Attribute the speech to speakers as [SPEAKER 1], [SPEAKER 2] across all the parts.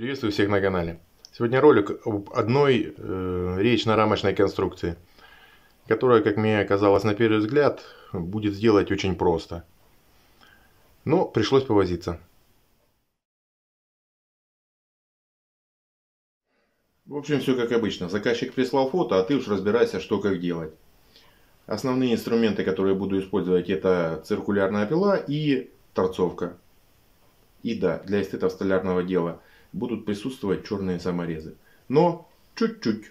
[SPEAKER 1] Приветствую всех на канале. Сегодня ролик об одной э, речно-рамочной конструкции, которая, как мне казалось на первый взгляд, будет сделать очень просто. Но пришлось повозиться. В общем, все как обычно. Заказчик прислал фото, а ты уж разбирайся, что как делать. Основные инструменты, которые буду использовать, это циркулярная пила и торцовка. И да, для эстетов столярного дела – будут присутствовать черные саморезы. Но чуть-чуть.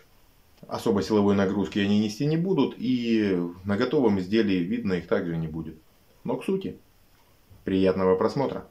[SPEAKER 1] Особо силовой нагрузки они нести не будут, и на готовом изделии видно их также не будет. Но к сути. Приятного просмотра!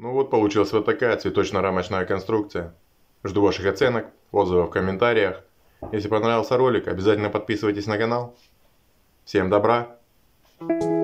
[SPEAKER 1] Ну вот получилась вот такая цветочно-рамочная конструкция. Жду ваших оценок, отзывов в комментариях. Если понравился ролик, обязательно подписывайтесь на канал. Всем добра! Thank you.